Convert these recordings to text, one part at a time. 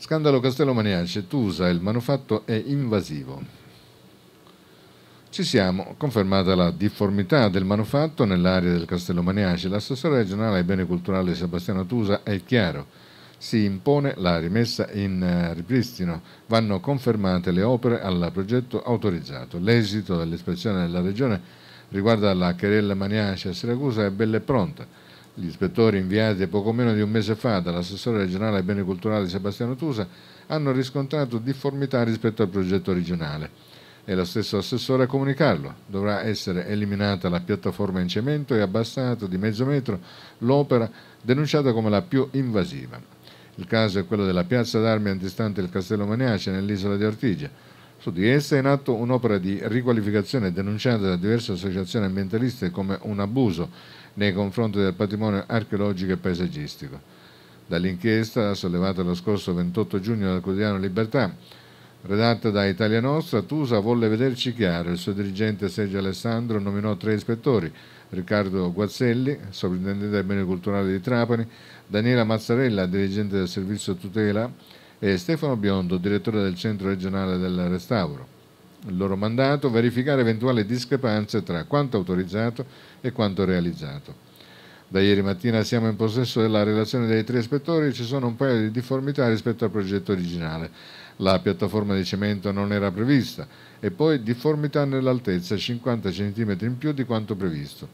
Scandalo Castello Maniace, Tusa, il manufatto è invasivo. Ci siamo, confermata la difformità del manufatto nell'area del Castello Maniace, l'assessore regionale ai beni culturali Sebastiano Tusa è chiaro. Si impone la rimessa in eh, ripristino, vanno confermate le opere al progetto autorizzato. L'esito dell'ispezione della regione riguarda la Cherella Maniace a Siracusa è bella e pronta gli ispettori inviati poco meno di un mese fa dall'assessore regionale ai beni culturali Sebastiano Tusa hanno riscontrato difformità rispetto al progetto originale. È lo stesso assessore a comunicarlo. Dovrà essere eliminata la piattaforma in cemento e abbassato di mezzo metro l'opera denunciata come la più invasiva. Il caso è quello della piazza d'armi antistante il Castello Maniace nell'isola di Ortigia su di essa è in atto un'opera di riqualificazione denunciata da diverse associazioni ambientaliste come un abuso nei confronti del patrimonio archeologico e paesaggistico. Dall'inchiesta, sollevata lo scorso 28 giugno dal quotidiano Libertà, redatta da Italia Nostra, Tusa volle vederci chiaro. Il suo dirigente Sergio Alessandro nominò tre ispettori, Riccardo Guazzelli, sovrintendente dei beni culturali di Trapani, Daniela Mazzarella, dirigente del servizio tutela, e Stefano Biondo, direttore del Centro regionale del restauro. Il loro mandato è verificare eventuali discrepanze tra quanto autorizzato e quanto realizzato. Da ieri mattina siamo in possesso della relazione dei tre ispettori e ci sono un paio di difformità rispetto al progetto originale. La piattaforma di cemento non era prevista e poi difformità nell'altezza 50 cm in più di quanto previsto.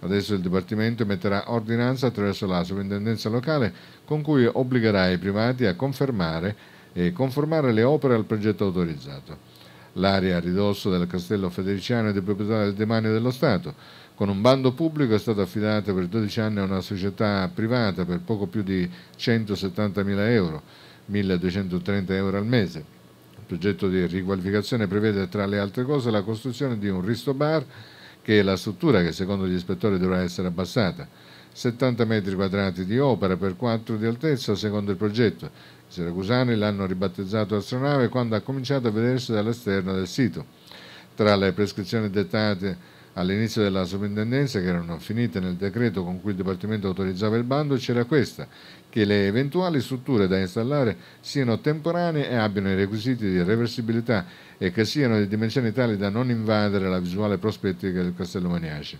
Adesso il Dipartimento emetterà ordinanza attraverso la sovrintendenza locale con cui obbligherà i privati a confermare e conformare le opere al progetto autorizzato. L'area a ridosso del castello federiciano è di proprietà del demanio dello Stato. Con un bando pubblico è stato affidato per 12 anni a una società privata per poco più di 170.000 euro, 1.230 euro al mese. Il progetto di riqualificazione prevede tra le altre cose la costruzione di un risto bar che la struttura che secondo gli ispettori dovrà essere abbassata. 70 metri quadrati di opera per 4 di altezza secondo il progetto. I siracusani l'hanno ribattezzato astronave quando ha cominciato a vedersi dall'esterno del sito. Tra le prescrizioni dettate all'inizio della sovrintendenza che erano finite nel decreto con cui il Dipartimento autorizzava il bando c'era questa, che le eventuali strutture da installare siano temporanee e abbiano i requisiti di reversibilità e che siano di dimensioni tali da non invadere la visuale prospettica del Castello Maniaci.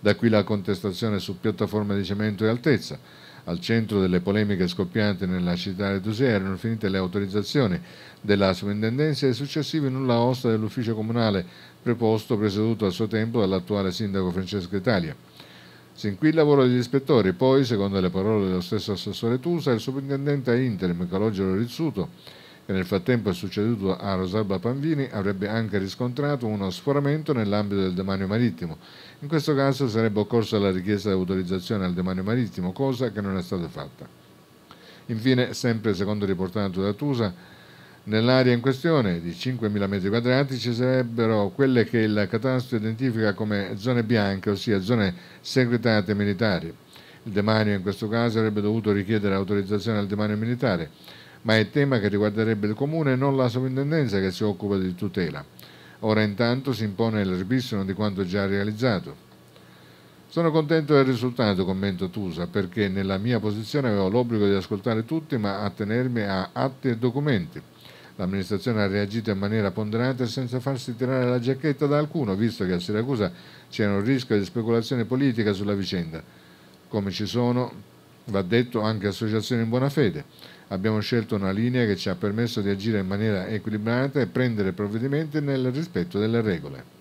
Da qui la contestazione su piattaforme di cemento e altezza al centro delle polemiche scoppiate nella città di Dusè erano finite le autorizzazioni della sovrintendenza e i successivi nulla osta dell'ufficio comunale preposto presieduto a suo tempo dall'attuale sindaco Francesco Italia. Sin qui il lavoro degli ispettori, poi, secondo le parole dello stesso assessore Tusa, il sovrintendente a interim Calogero Rizzuto che nel frattempo è succeduto a Rosalba Panvini, avrebbe anche riscontrato uno sforamento nell'ambito del demanio marittimo. In questo caso sarebbe occorsa la richiesta di autorizzazione al demanio marittimo, cosa che non è stata fatta. Infine, sempre secondo riportato da Tusa, nell'area in questione di 5.000 m2 ci sarebbero quelle che il catastro identifica come zone bianche, ossia zone segretate militari. Il demanio in questo caso avrebbe dovuto richiedere autorizzazione al demanio militare ma è tema che riguarderebbe il Comune e non la sovrintendenza che si occupa di tutela. Ora intanto si impone l'erbissino di quanto già realizzato. Sono contento del risultato, commento Tusa, perché nella mia posizione avevo l'obbligo di ascoltare tutti ma attenermi a atti e documenti. L'amministrazione ha reagito in maniera ponderata e senza farsi tirare la giacchetta da alcuno, visto che a Siracusa c'era un rischio di speculazione politica sulla vicenda. Come ci sono Va detto anche associazione in buona fede. Abbiamo scelto una linea che ci ha permesso di agire in maniera equilibrata e prendere provvedimenti nel rispetto delle regole.